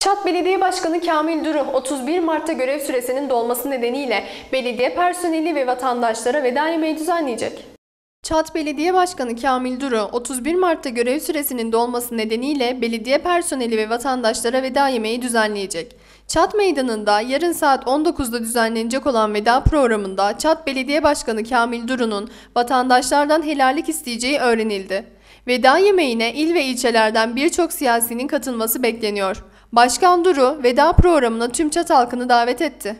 Çat Belediye Başkanı Kamil Duru 31 Mart'ta görev süresinin dolması nedeniyle belediye personeli ve vatandaşlara veda yemeği düzenleyecek. Çat Belediye Başkanı Kamil Duru 31 Mart'ta görev süresinin dolması nedeniyle belediye personeli ve vatandaşlara veda yemeği düzenleyecek. Çat Meydanı'nda yarın saat 19'da düzenlenecek olan veda programında Çat Belediye Başkanı Kamil Duru'nun vatandaşlardan helallik isteyeceği öğrenildi. Veda yemeğine il ve ilçelerden birçok siyasinin katılması bekleniyor. Başkan Duru veda programına tüm Çat halkını davet etti.